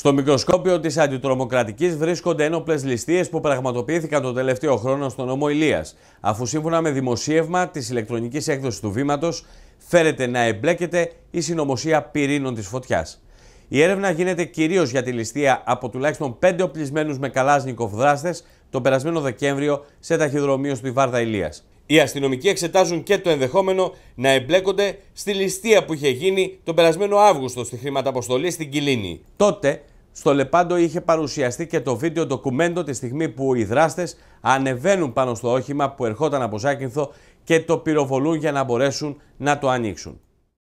Στο μικροσκόπιο της αντιτρομοκρατικής βρίσκονται ένοπλες ληστείες που πραγματοποιήθηκαν τον τελευταίο χρόνο στον νόμο Ηλίας, αφού σύμφωνα με δημοσίευμα της ηλεκτρονικής έκδοσης του βήματος φέρεται να εμπλέκεται η συνωμοσία πυρήνων της φωτιάς. Η έρευνα γίνεται κυρίως για τη ληστεία από τουλάχιστον πέντε οπλισμένους με καλάσνικοφ δράστες τον περασμένο Δεκέμβριο σε ταχυδρομείο στη Βάρδα Ηλίας. Οι αστυνομικοί εξετάζουν και το ενδεχόμενο να εμπλέκονται στη ληστεία που είχε γίνει τον περασμένο Αύγουστο στη χρηματαποστολή στην Κιλίνη. Τότε στο Λεπάντο είχε παρουσιαστεί και το βίντεο ντοκουμέντο τη στιγμή που οι δράστες ανεβαίνουν πάνω στο όχημα που ερχόταν από Ζάκυνθο και το πυροβολούν για να μπορέσουν να το ανοίξουν.